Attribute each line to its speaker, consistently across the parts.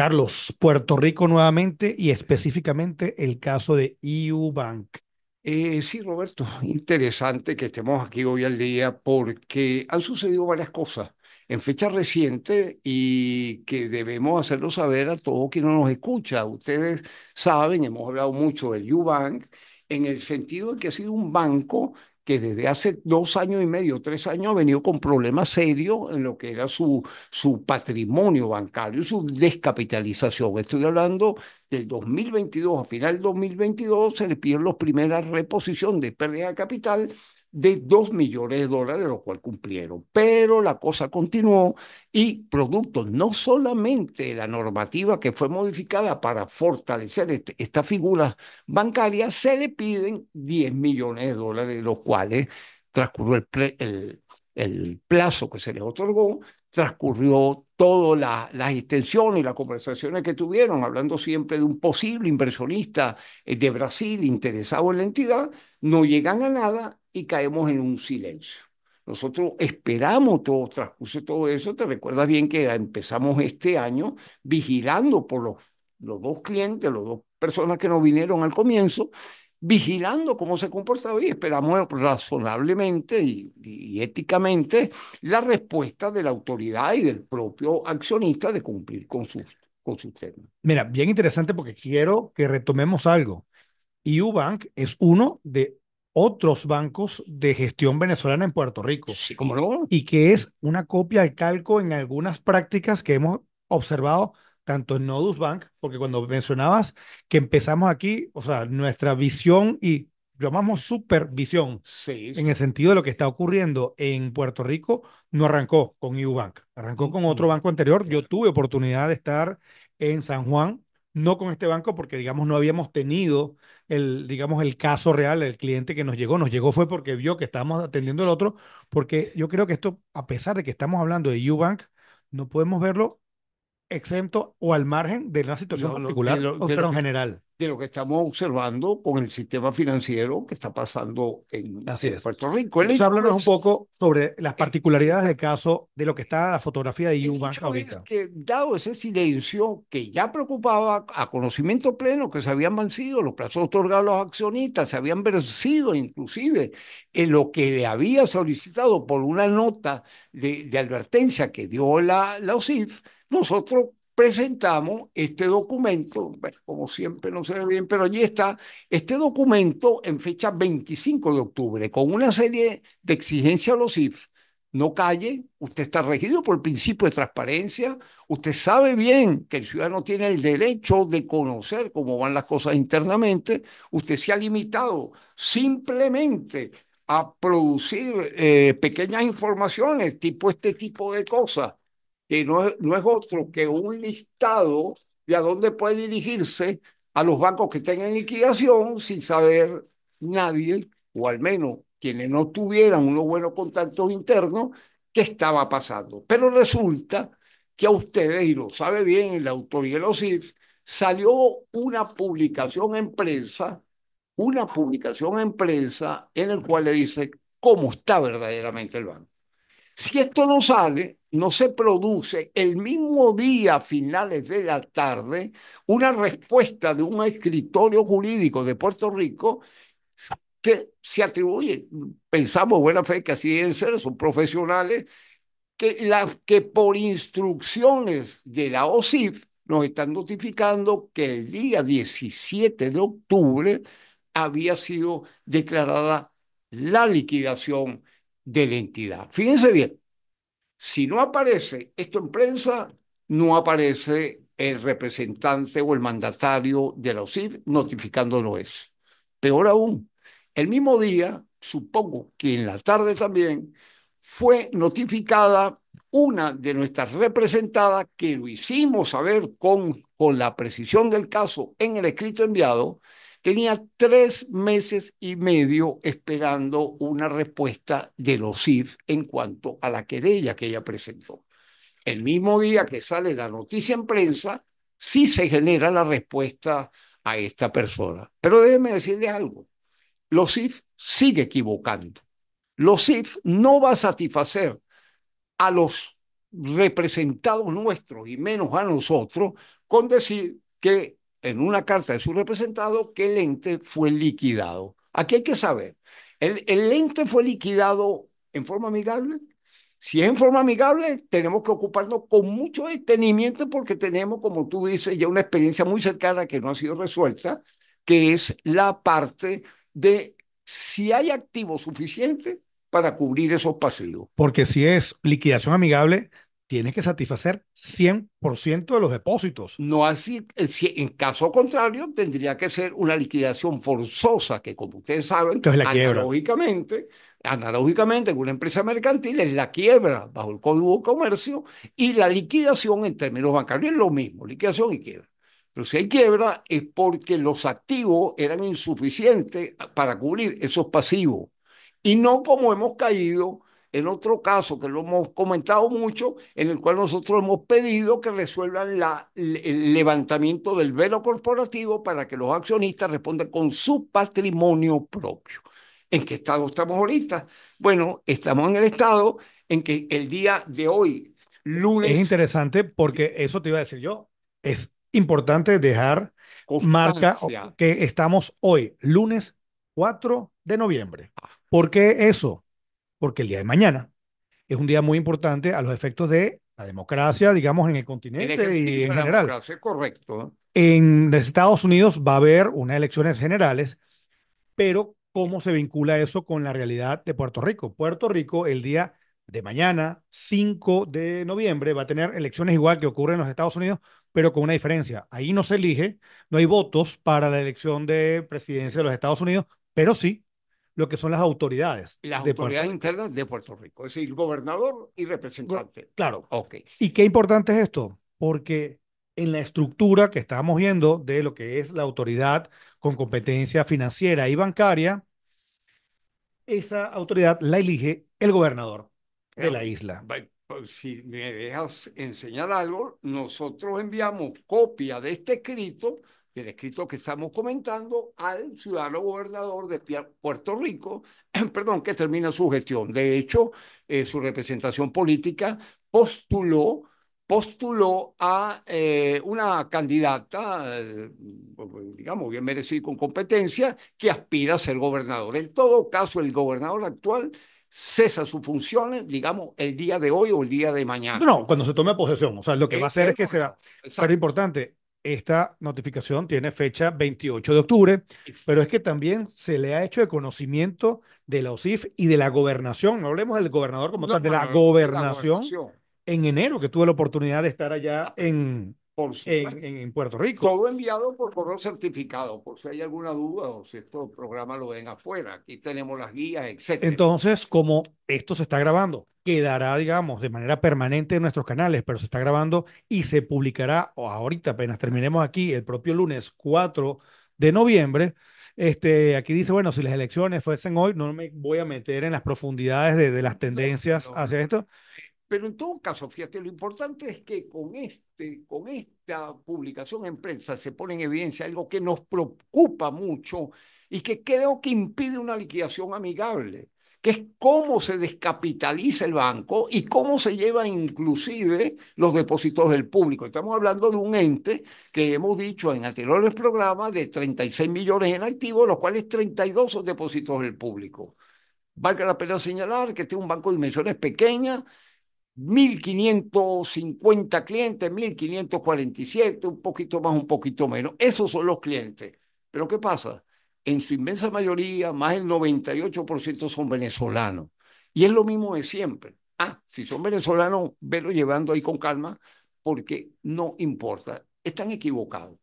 Speaker 1: Carlos, Puerto Rico nuevamente y específicamente el caso de EU Bank. Eh, sí, Roberto,
Speaker 2: interesante que estemos aquí hoy al día porque han sucedido varias cosas en fecha reciente y que debemos hacerlo saber a todo quien nos escucha. Ustedes saben, hemos hablado mucho del EU bank en el sentido de que ha sido un banco que desde hace dos años y medio, tres años, ha venido con problemas serios en lo que era su, su patrimonio bancario, su descapitalización. Estoy hablando del 2022, a final del 2022 se le piden las primeras reposición de pérdida de capital de 2 millones de dólares, lo cual cumplieron. Pero la cosa continuó y producto no solamente la normativa que fue modificada para fortalecer este, esta figura bancaria se le piden 10 millones de dólares, de los cuales transcurrió el, plazo que se les otorgó, transcurrió todas las extensiones y las conversaciones que tuvieron, hablando siempre de un posible inversionista eh, de Brasil interesado en la entidad, no llegan a nada y caemos en un silencio. Nosotros esperamos todo, transcurso todo eso. Te recuerdas bien que empezamos este año vigilando por los, los dos clientes, las dos personas que nos vinieron al comienzo, vigilando cómo se comportaba y esperamos razonablemente y, éticamente la respuesta de la autoridad y del propio accionista de cumplir con su con
Speaker 1: Mira, bien interesante porque quiero que retomemos algo. E ubank es uno de otros bancos de gestión venezolana en Puerto Rico. Sí, cómo no. Y que es una copia al calco en algunas prácticas que hemos observado tanto en Nodus Bank, porque cuando mencionabas que empezamos aquí, o sea, nuestra visión y llamamos supervisión en el sentido de lo que está ocurriendo en Puerto Rico, no arrancó con IUBank, arrancó mm, con otro banco anterior. Yo tuve oportunidad de estar en San Juan no con este banco porque, digamos, no habíamos tenido el, digamos, el caso real, el cliente que nos llegó, nos llegó fue porque vio que estábamos atendiendo el otro, porque yo creo que esto, a pesar de que estamos hablando de Ubank, no podemos verlo exento o al margen de una situación particular o
Speaker 2: general de lo que estamos observando con el sistema financiero que está pasando en, Puerto Rico. Entonces,
Speaker 1: háblanos un poco sobre las particularidades del caso de lo que está la fotografía de Yuma. ahorita.
Speaker 2: dado ese silencio que ya preocupaba a conocimiento pleno que se habían vencido los plazos otorgados a los accionistas, se habían vencido inclusive en lo que le había solicitado por una nota de, advertencia que dio la, la OSIF, nosotros presentamos este documento, pues, como siempre no se ve bien, pero allí está, este documento en fecha 25 de octubre, con una serie de exigencias a los IF. No calle, usted está regido por el principio de transparencia, usted sabe bien que el ciudadano tiene el derecho de conocer cómo van las cosas internamente, usted se ha limitado simplemente a producir eh, pequeñas informaciones, tipo este tipo de cosas, que no es, otro que un listado de a dónde puede dirigirse a los bancos que estén en liquidación sin saber nadie, o al menos quienes no tuvieran unos buenos contactos internos, qué estaba pasando. Pero resulta que a ustedes, y lo sabe bien el autor y los salió una publicación en prensa, una publicación en prensa en el cual le dice cómo está verdaderamente el banco. Si esto no sale, no se produce el mismo día a finales de la tarde una respuesta de un escritorio jurídico de Puerto Rico que se atribuye, pensamos buena fe que así deben ser, son profesionales, que, las que por instrucciones de la OSIF nos están notificando que el día 17 de octubre había sido declarada la liquidación de la entidad. Fíjense bien, si no aparece esto en prensa, no aparece el representante o el mandatario de la OSIF notificándolo es. Peor aún, el mismo día, supongo que en la tarde también, fue notificada una de nuestras representadas que lo hicimos saber con, con la precisión del caso en el escrito enviado, tenía tres meses y medio esperando una respuesta de los CIF en cuanto a la querella que ella presentó. El mismo día que sale la noticia en prensa, sí se genera la respuesta a esta persona. Pero déjenme decirle algo, los CIF sigue equivocando. Los CIF no va a satisfacer a los representados nuestros y menos a nosotros con decir que en una carta de su representado que el ente fue liquidado. Aquí hay que saber, ¿el, el ente fue liquidado en forma amigable? Si es en forma amigable, tenemos que ocuparnos con mucho detenimiento porque tenemos, como tú dices, ya una experiencia muy cercana que no ha sido resuelta, que es la parte de si hay activo suficiente para cubrir esos pasivos.
Speaker 1: Porque si es liquidación amigable, tiene que satisfacer 100% de los depósitos.
Speaker 2: No así, eh, en caso contrario, tendría que ser una liquidación forzosa, que como ustedes saben, analógicamente, analógicamente en una empresa mercantil es la quiebra bajo el Código de Comercio y la liquidación en términos bancarios es lo mismo, liquidación y quiebra. Pero si hay quiebra es porque los activos eran insuficientes para cubrir esos pasivos. Y no como hemos caído el otro caso que lo hemos comentado mucho, en el cual nosotros hemos pedido que resuelvan la, el levantamiento del velo corporativo para que los accionistas respondan con su patrimonio propio. ¿En qué estado estamos ahorita? Bueno, estamos en el estado en que el día de hoy, lunes... Es
Speaker 1: interesante porque eso te iba a decir yo. Es importante dejar marca que estamos hoy, lunes 4 de noviembre. Ah. ¿Por qué eso? porque el día de mañana es un día muy importante a los efectos de la democracia, digamos, en el continente y en general.
Speaker 2: correcto.
Speaker 1: En Estados Unidos va a haber unas elecciones generales, pero ¿cómo se vincula eso con la realidad de Puerto Rico? Puerto Rico el día de mañana, 5 de noviembre, va a tener elecciones igual que ocurren en los Estados Unidos, pero con una diferencia. Ahí no se elige, no hay votos para la elección de presidencia de los Estados Unidos, pero sí lo que son las autoridades. Las autoridades
Speaker 2: internas de Puerto Rico, es decir, gobernador y representante. Claro. Ok. ¿Y qué
Speaker 1: importante es esto? Porque en la estructura que estábamos viendo de lo que es la autoridad con competencia financiera y bancaria, esa autoridad la elige el gobernador de la isla.
Speaker 2: Pues, si me dejas enseñar algo, nosotros enviamos copia de este escrito del escrito que estamos comentando al ciudadano gobernador de Puerto Rico, perdón, que termina su gestión. De hecho, eh, su representación política postuló postuló a eh, una candidata, eh, digamos, bien merecida y con competencia, que aspira a ser gobernador. En todo caso, el gobernador actual cesa sus funciones, digamos, el día de hoy o el día de mañana. No,
Speaker 1: cuando se tome posesión. O sea, lo que va a hacer es que será importante, esta notificación tiene fecha 28 de octubre, pero es que también se le ha hecho de conocimiento de la OSIF y de la gobernación, no hablemos del gobernador como tal, de la gobernación en enero, que tuve la oportunidad de estar allá ah, en, en, Puerto Rico. Todo
Speaker 2: enviado por correo certificado, por si hay alguna duda o si estos programas lo ven afuera. Aquí tenemos las guías, etc.
Speaker 1: Entonces, como esto se está grabando, quedará, digamos, de manera permanente en nuestros canales, pero se está grabando y se publicará o ahorita, apenas terminemos aquí, el propio lunes 4 de noviembre. Este, aquí dice, bueno, si las elecciones fuesen hoy, no me voy a meter en las profundidades de, las tendencias hacia esto.
Speaker 2: Pero en todo caso, fíjate, lo importante es que con, este, con esta publicación en prensa se pone en evidencia algo que nos preocupa mucho y que creo que impide una liquidación amigable, que es cómo se descapitaliza el banco y cómo se lleva inclusive los depósitos del público. Estamos hablando de un ente que hemos dicho en anteriores programas de 36 millones en activos, los cuales 32 son depósitos del público. Vale la pena señalar que este es un banco de dimensiones pequeñas 1.550 clientes, 1.547, un poquito más, un poquito menos. Esos son los clientes. Pero ¿qué pasa? En su inmensa mayoría, más del 98% son venezolanos. Y es lo mismo de siempre. Ah, si son venezolanos, velo llevando ahí con calma, porque no importa. Están equivocados.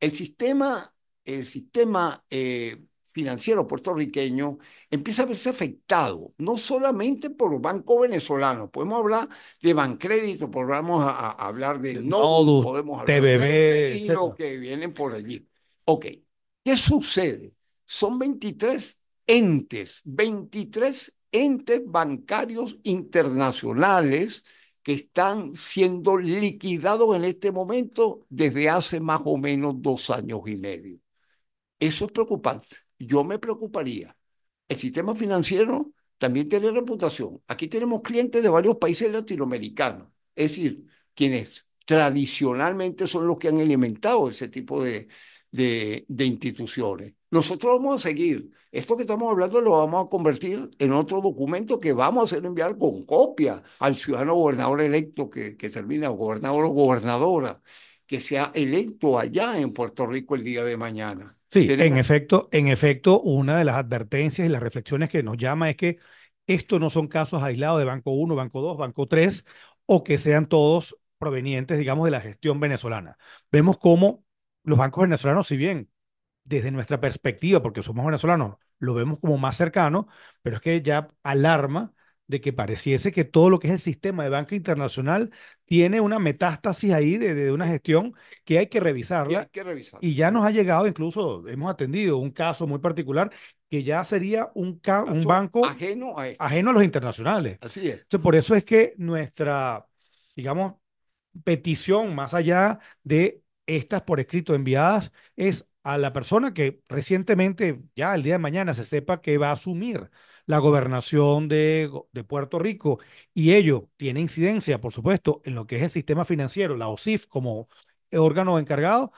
Speaker 2: El sistema, el sistema eh, financiero puertorriqueño empieza a verse afectado, no solamente por los bancos venezolanos, podemos hablar de Bancrédito, podemos hablar de no, podemos hablar de que vienen por allí. Ok, ¿qué sucede? Son 23 entes, 23 entes bancarios internacionales que están siendo liquidados en este momento desde hace más o menos dos años y medio. Eso es preocupante yo me preocuparía. El sistema financiero también tiene reputación. Aquí tenemos clientes de varios países latinoamericanos, es decir, quienes tradicionalmente son los que han alimentado ese tipo de, de, instituciones. Nosotros vamos a seguir. Esto que estamos hablando lo vamos a convertir en otro documento que vamos a hacer enviar con copia al ciudadano gobernador electo que, que termina, gobernador o gobernadora, que sea electo allá en Puerto Rico el día de mañana. Sí, en
Speaker 1: efecto, en efecto, una de las advertencias y las reflexiones que nos llama es que esto no son casos aislados de Banco 1, Banco 2, Banco 3 o que sean todos provenientes, digamos, de la gestión venezolana. Vemos cómo los bancos venezolanos, si bien desde nuestra perspectiva, porque somos venezolanos, lo vemos como más cercano, pero es que ya alarma de que pareciese que todo lo que es el sistema de banca internacional tiene una metástasis ahí de, una gestión que hay que revisarla. Hay que revisar. Y ya nos ha llegado, incluso hemos atendido un caso muy particular que ya sería un, un banco ajeno a, este. ajeno a los internacionales. Así es. por eso es que nuestra, digamos, petición más allá de estas por escrito enviadas es a la persona que recientemente, ya el día de mañana, se sepa que va a asumir la gobernación de, de, Puerto Rico y ello tiene incidencia, por supuesto, en lo que es el sistema financiero, la OSIF como órgano encargado,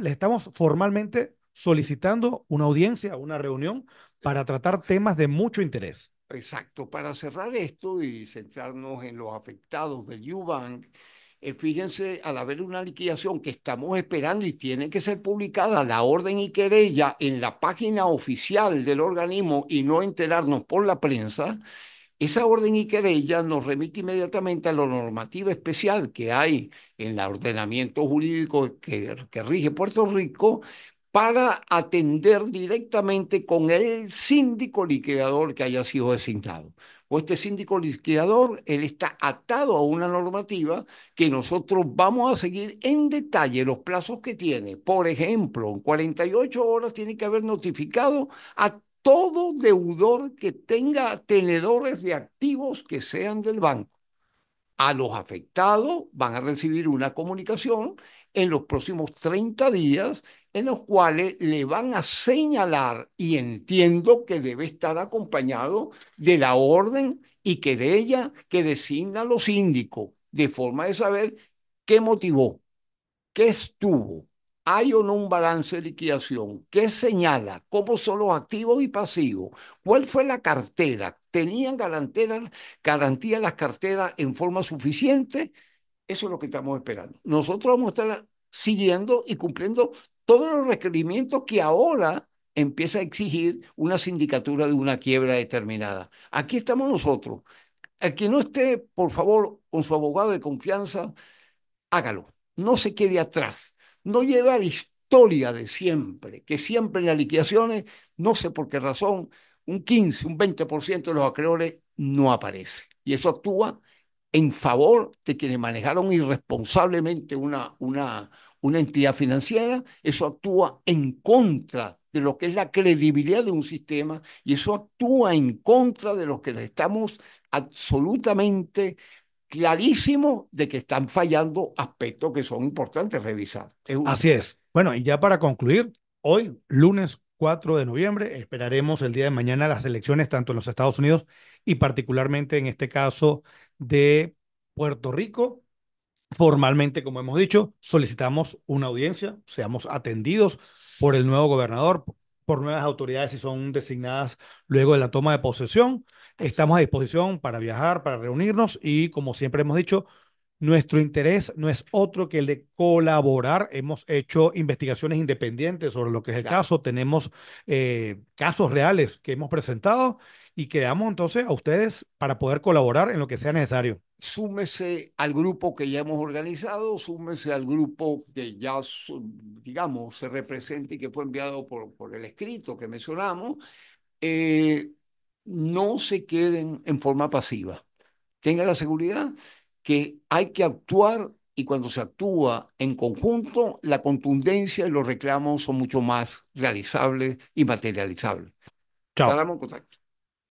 Speaker 1: le estamos formalmente solicitando una audiencia, una reunión para tratar temas de mucho interés.
Speaker 2: Exacto, para cerrar esto y centrarnos en los afectados del Yubank eh, fíjense, al haber una liquidación que estamos esperando y tiene que ser publicada la orden y querella en la página oficial del organismo y no enterarnos por la prensa, esa orden y querella nos remite inmediatamente a la normativa especial que hay en el ordenamiento jurídico que rige Puerto Rico para atender directamente con el síndico liquidador que haya sido designado. O este síndico liquidador, él está atado a una normativa que nosotros vamos a seguir en detalle los plazos que tiene. Por ejemplo, en 48 horas tiene que haber notificado a todo deudor que tenga tenedores de activos que sean del banco. A los afectados van a recibir una comunicación en los próximos 30 días en los cuales le van a señalar y entiendo que debe estar acompañado de la orden y que de ella que designa los síndicos, de forma de saber qué motivó, qué estuvo, hay o no un balance de liquidación, qué señala, cómo son los activos y pasivos, cuál fue la cartera, tenían garantía, garantía las carteras en forma suficiente, eso es lo que estamos esperando. Nosotros vamos a estar siguiendo y cumpliendo todos los requerimientos que ahora empieza a exigir una sindicatura de una quiebra determinada. Aquí estamos nosotros. El que no esté, por favor, con su abogado de confianza, hágalo. No se quede atrás. No lleve la historia de siempre, que siempre en las liquidaciones, no sé por qué razón, un 15, un 20% de los acreedores no aparece. Y eso actúa en favor de quienes manejaron irresponsablemente una, una, una entidad financiera, eso actúa en contra de lo que es la credibilidad de un sistema y eso actúa en contra de lo que estamos absolutamente clarísimos de que están fallando aspectos que son importantes revisar.
Speaker 1: Así es. Bueno, y ya para concluir, hoy, lunes 4 de noviembre, esperaremos el día de mañana las elecciones tanto en los Estados Unidos y particularmente en este caso de Puerto Rico, Formalmente, como hemos dicho, solicitamos una audiencia, seamos atendidos por el nuevo gobernador, por nuevas autoridades si son designadas luego de la toma de posesión. Estamos a disposición para viajar, para reunirnos y, como siempre hemos dicho, nuestro interés no es otro que el de colaborar. Hemos hecho investigaciones independientes sobre lo que es el caso. Tenemos eh, casos reales que hemos presentado y quedamos entonces a ustedes para poder colaborar en lo que sea necesario.
Speaker 2: Súmese al grupo que ya hemos organizado, súmese al grupo que ya, digamos, se representa y que fue enviado por, por el escrito que mencionamos. Eh, no se queden en forma pasiva. Tenga la seguridad que hay que actuar y cuando se actúa en conjunto, la contundencia y los reclamos son mucho más realizables y materializables.